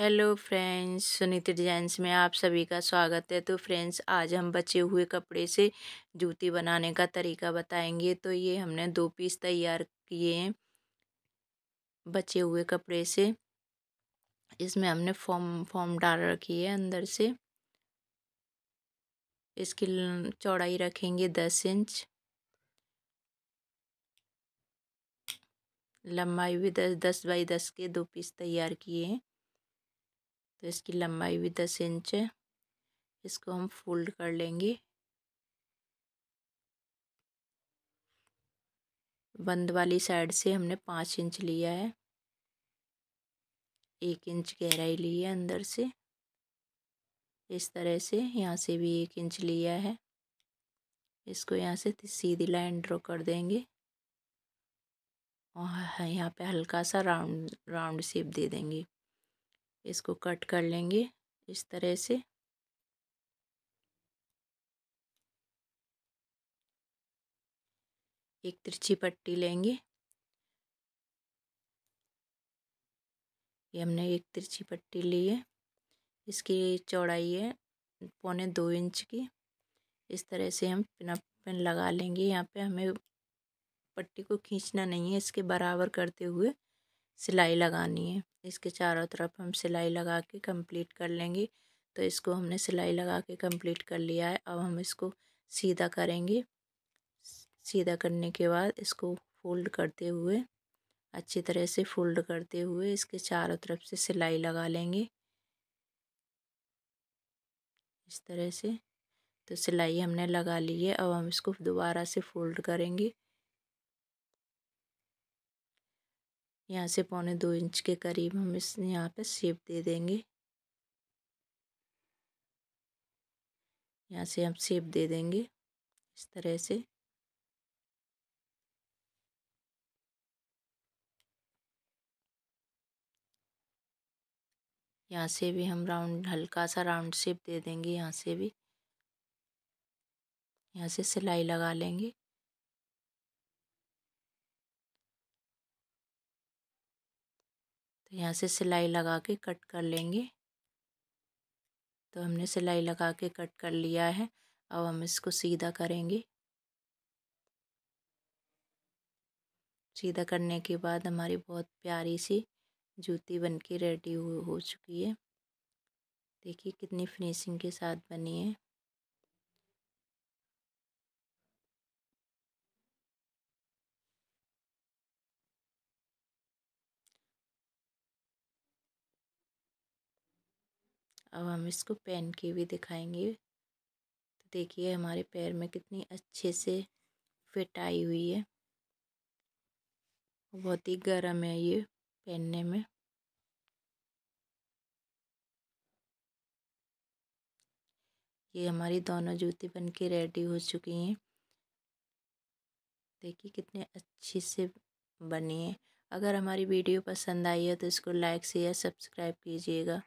hello friends Suniti designs में आप सभी का स्वागत है तो फ्रेंड्स आज हम बचे हुए कपड़े से जूती बनाने का तरीका बताएंगे तो ये हमने दो पीस तैयार किए हैं बचे हुए कपड़े से इसमें हमने फॉर्म फॉर्म डाल रखी है अंदर से इसकी चौड़ाई रखेंगे दस इंच लंबाई भी दस दस बाई दस के दो पीस तैयार किए हैं तो इसकी लंबाई भी दस इंच है इसको हम फोल्ड कर लेंगे बंद वाली साइड से हमने पाँच इंच लिया है एक इंच गहराई ली है अंदर से इस तरह से यहाँ से भी एक इंच लिया है इसको यहाँ से सीधी लाइन ड्रॉ कर देंगे और यहाँ पे हल्का सा राउंड राउंड शेप दे देंगे इसको कट कर लेंगे इस तरह से एक तिरछी पट्टी लेंगे ये हमने एक तिरछी पट्टी ली है इसकी चौड़ाई है पौने दो इंच की इस तरह से हम पिन पिन लगा लेंगे यहाँ पे हमें पट्टी को खींचना नहीं है इसके बराबर करते हुए सिलाई लगानी है इसके चारों तरफ हम सिलाई लगा के कंप्लीट कर लेंगे तो इसको हमने सिलाई लगा के कंप्लीट कर लिया है अब हम इसको सीधा करेंगे सीधा करने के बाद इसको फोल्ड करते हुए अच्छी तरह से फोल्ड करते हुए इसके चारों तरफ से सिलाई लगा लेंगे इस तरह से तो सिलाई हमने लगा ली है अब हम इसको दोबारा से फोल्ड करेंगे यहाँ से पौने दो इंच के करीब हम इस यहाँ पे शेप दे देंगे यहाँ से हम शेप दे देंगे इस तरह से यहाँ से भी हम राउंड हल्का सा राउंड शेप दे देंगे यहाँ से भी यहाँ से सिलाई लगा लेंगे तो यहाँ से सिलाई लगा के कट कर लेंगे तो हमने सिलाई लगा के कट कर लिया है अब हम इसको सीधा करेंगे सीधा करने के बाद हमारी बहुत प्यारी सी जूती बन के रेडी हो, हो चुकी है देखिए कितनी फिनिशिंग के साथ बनी है अब हम इसको पहन के भी दिखाएंगे तो देखिए हमारे पैर में कितनी अच्छे से फिट आई हुई है बहुत ही गर्म है ये पहनने में ये हमारी दोनों जूती बन के रेडी हो चुकी हैं देखिए कितने अच्छे से बनी है अगर हमारी वीडियो पसंद आई है तो इसको लाइक शेयर सब्सक्राइब कीजिएगा